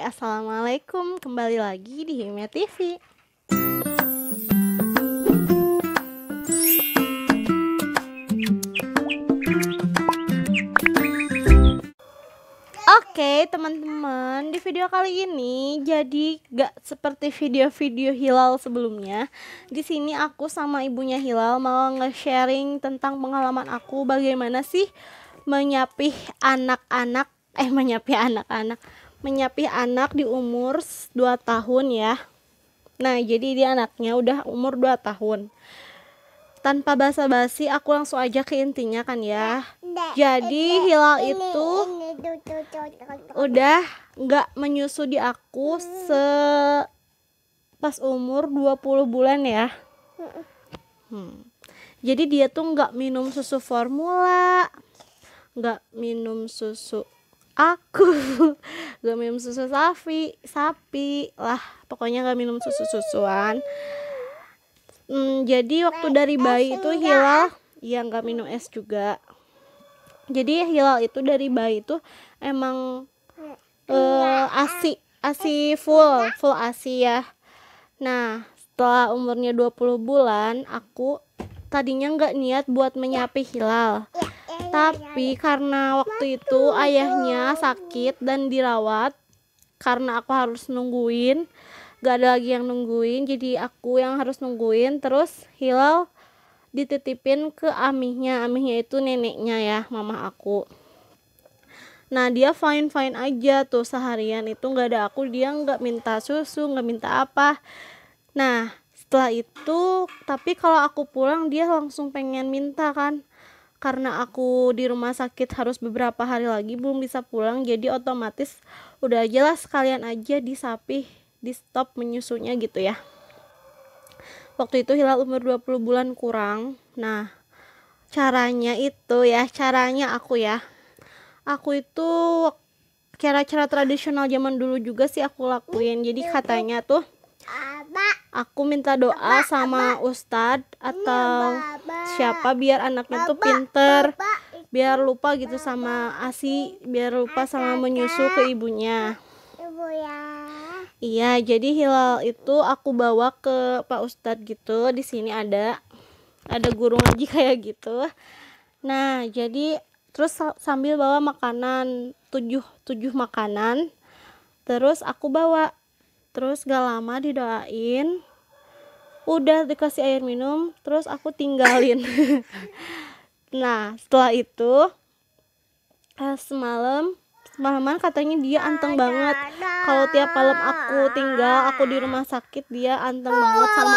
Assalamualaikum Kembali lagi di Himya TV Oke teman-teman, di video kali ini jadi gak seperti video-video hilal sebelumnya. Di sini aku sama ibunya hilal mau nge-sharing tentang pengalaman aku bagaimana sih menyapih anak-anak eh menyapih anak-anak menyapih anak di umur 2 tahun ya. Nah, jadi dia anaknya udah umur 2 tahun. Tanpa basa-basi, aku langsung aja ke intinya kan ya. Jadi hilal itu udah nggak menyusu di aku hmm. se pas umur 20 bulan ya. Hmm. hmm. Jadi dia tuh nggak minum susu formula, nggak minum susu aku gak minum susu sapi sapi lah pokoknya gak minum susu susuan hmm, jadi waktu eh, dari bayi itu hilal yang gak minum es juga jadi hilal itu dari bayi itu emang uh, asi asi full full asi ya nah setelah umurnya 20 bulan aku tadinya nggak niat buat menyapi hilal iya, tapi karena waktu itu ayahnya sakit dan dirawat karena aku harus nungguin, gak ada lagi yang nungguin, jadi aku yang harus nungguin. Terus Hilal dititipin ke amihnya, amihnya itu neneknya ya, mama aku. Nah dia fine fine aja tuh seharian itu gak ada aku dia gak minta susu gak minta apa. Nah setelah itu tapi kalau aku pulang dia langsung pengen minta kan karena aku di rumah sakit harus beberapa hari lagi belum bisa pulang jadi otomatis udah jelas lah sekalian aja disapih di stop menyusunya gitu ya waktu itu Hilal umur 20 bulan kurang nah caranya itu ya caranya aku ya aku itu cara-cara tradisional zaman dulu juga sih aku lakuin jadi katanya tuh aku minta doa sama ustadz atau iya, siapa biar anaknya tuh pinter biar lupa gitu sama asi biar lupa sama menyusu ke ibunya Ibu ya. iya jadi hilal itu aku bawa ke pak ustadz gitu di sini ada ada guru ngaji kayak gitu nah jadi terus sambil bawa makanan tujuh tujuh makanan terus aku bawa terus gak lama didoain udah dikasih air minum terus aku tinggalin nah setelah itu eh, semalam semalaman katanya dia anteng banget kalau tiap malam aku tinggal aku di rumah sakit dia anteng banget sama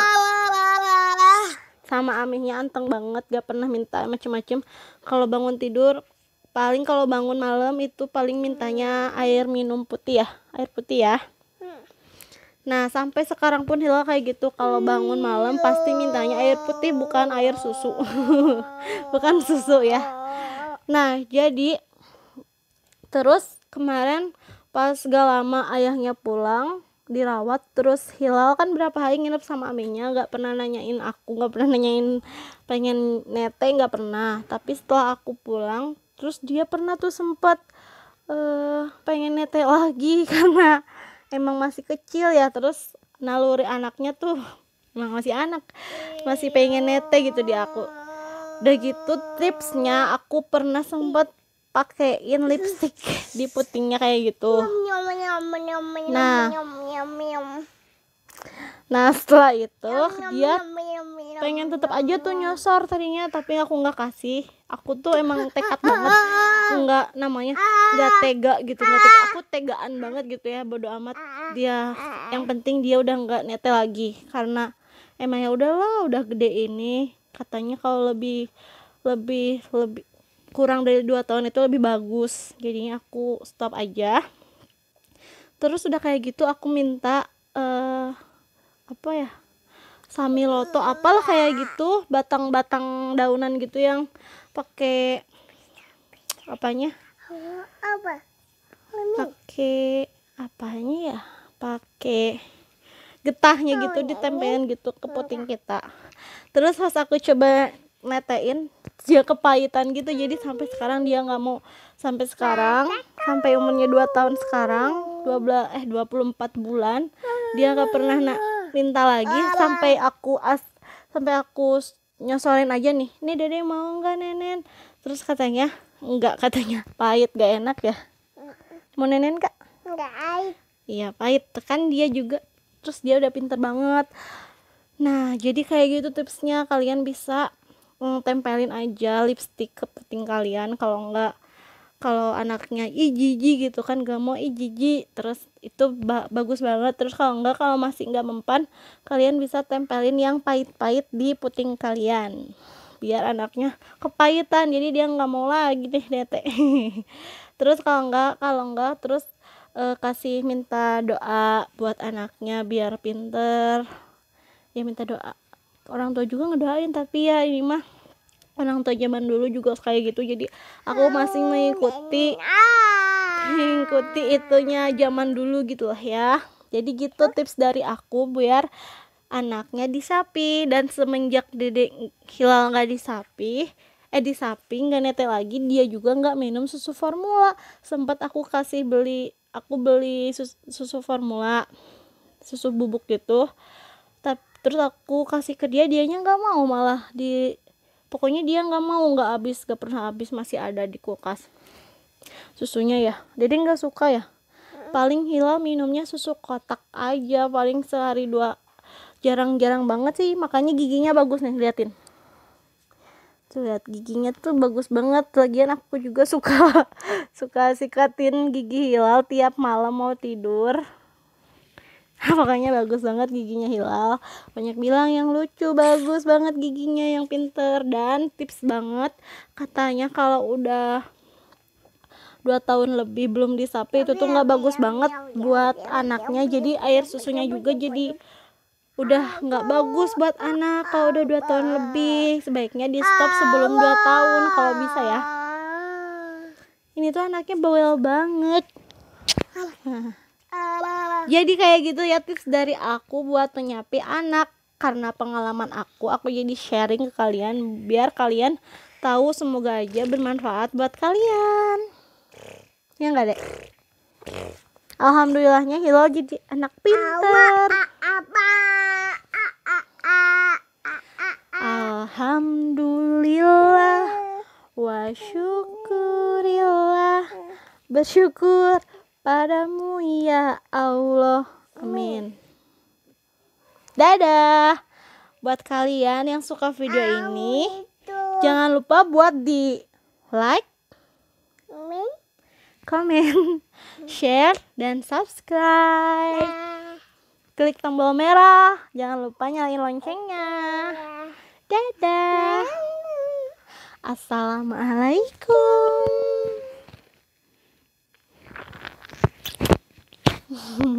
sama amihnya anteng banget gak pernah minta macem-macem kalau bangun tidur paling kalau bangun malam itu paling mintanya air minum putih ya air putih ya Nah, sampai sekarang pun Hilal kayak gitu. Kalau bangun malam pasti mintanya air putih bukan air susu. bukan susu ya. Nah, jadi terus kemarin pas gak lama ayahnya pulang dirawat terus Hilal kan berapa hari nginep sama aminya gak pernah nanyain aku gak pernah nanyain pengen nete gak pernah tapi setelah aku pulang terus dia pernah tuh sempet uh, pengen nete lagi karena emang masih kecil ya terus naluri anaknya tuh emang masih anak masih pengen nete gitu di aku udah gitu tipsnya aku pernah sempet pakein lipstick di putingnya kayak gitu nah Nah setelah itu dia pengen tetap aja tuh nyosor tadinya tapi aku nggak kasih. Aku tuh emang tekad banget nggak namanya nggak tega gitu nggak tega. Aku tegaan banget gitu ya bodo amat dia. Yang penting dia udah nggak nete lagi karena emang ya udahlah udah gede ini katanya kalau lebih lebih lebih kurang dari dua tahun itu lebih bagus jadinya aku stop aja terus udah kayak gitu aku minta uh, apa ya samiloto apalah kayak gitu batang-batang daunan gitu yang pakai apanya apa pakai apanya ya pakai getahnya gitu oh, ya ditempelin gitu ke puting kita terus pas aku coba netein dia kepahitan gitu jadi sampai sekarang dia nggak mau sampai sekarang sampai umurnya 2 tahun sekarang 12 eh 24 bulan dia nggak pernah nak minta lagi Alah. sampai aku as sampai aku nyosorin aja nih nih dede mau nggak nenen terus katanya nggak katanya pahit gak enak ya mau nenen kak nggak pahit iya pahit kan dia juga terus dia udah pinter banget nah jadi kayak gitu tipsnya kalian bisa mm, tempelin aja lipstik ke peting kalian kalau nggak kalau anaknya ijiji gitu kan gak mau ijiji terus itu ba bagus banget terus kalau enggak kalau masih enggak mempan kalian bisa tempelin yang pahit-pahit di puting kalian biar anaknya kepahitan jadi dia nggak mau lagi deh dete terus kalau enggak kalau enggak terus e, kasih minta doa buat anaknya biar pinter ya minta doa orang tua juga ngedoain tapi ya ini mah orang tua zaman dulu juga kayak gitu jadi aku masih mengikuti ah mengikuti itunya zaman dulu gitu loh ya jadi gitu tips dari aku biar anaknya disapi dan semenjak dedek Hilal nggak disapi eh disapi nggak nete lagi dia juga nggak minum susu formula sempat aku kasih beli aku beli susu, susu formula susu bubuk gitu tapi terus aku kasih ke dia dianya nggak mau malah di pokoknya dia nggak mau nggak habis nggak pernah habis masih ada di kulkas susunya ya dede nggak suka ya paling hilal minumnya susu kotak aja paling sehari dua jarang-jarang banget sih makanya giginya bagus nih liatin tuh lihat giginya tuh bagus banget lagian aku juga suka suka sikatin gigi hilal tiap malam mau tidur makanya bagus banget giginya hilal banyak bilang yang lucu bagus banget giginya yang pinter dan tips banget katanya kalau udah dua tahun lebih belum disapi itu tuh nggak bagus banget buat anaknya jadi air susunya juga jadi udah nggak bagus buat anak kalau udah dua tahun lebih sebaiknya di stop sebelum dua tahun kalau bisa ya ini tuh anaknya bawel banget jadi kayak gitu ya tips dari aku buat menyapi anak karena pengalaman aku aku jadi sharing ke kalian biar kalian tahu semoga aja bermanfaat buat kalian ya nggak dek alhamdulillahnya Hilo jadi anak pinter alhamdulillah wa syukurillah bersyukur padamu ya Allah amin dadah buat kalian yang suka video ini jangan lupa buat di like komen, share, dan subscribe. Klik tombol merah, jangan lupa nyalain loncengnya. Dadah. Assalamualaikum.